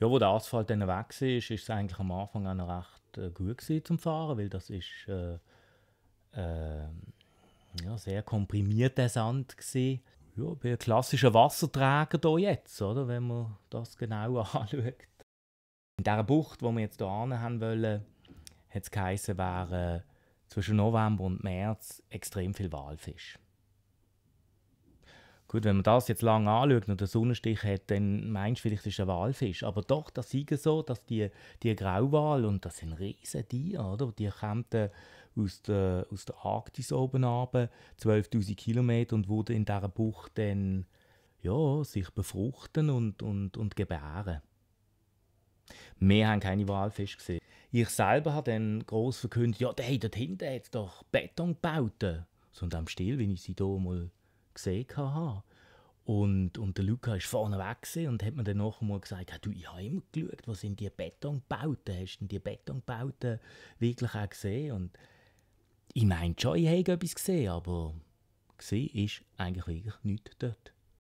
Ja, wo der Asphalt dann weg war, ist es eigentlich am Anfang auch noch recht äh, gut gewesen zum Fahren, weil das ist äh, äh, ja, sehr komprimierter Sand war. Ja, ich bin ein klassischer Wasserträger hier jetzt, oder, wenn man das genau anschaut. In dieser Bucht, wo wir jetzt hier haben wollen, hat es geheißen, wäre äh, zwischen November und März extrem viel Walfisch. Gut, wenn man das jetzt lange anschaut und einen Sonnenstich hat, dann meinst du vielleicht, ist ein Walfisch. Aber doch, das ist so, dass die, die Grauwal, und das sind riesige Tiere, oder? die kämen aus der, aus der Arktis oben runter, 12'000 Kilometer, und wurden in dieser Bucht dann ja, sich befruchten und, und, und gebären. Wir haben keine Walfische gesehen. Ich selber habe dann gross verkündet, ja, der hat dort hinten hat doch Betonbauten. So und am Stil, wenn ich sie hier mal gesehen habe. Und, und der Luca war vorne weg und hat mir dann nachher mal gesagt, hey, du, ich habe immer geschaut, was sind die Betonbauten? Hast du die Betonbauten wirklich auch gesehen? Und ich meine schon, ich habe etwas gesehen, aber gesehen ist eigentlich wirklich nichts dort.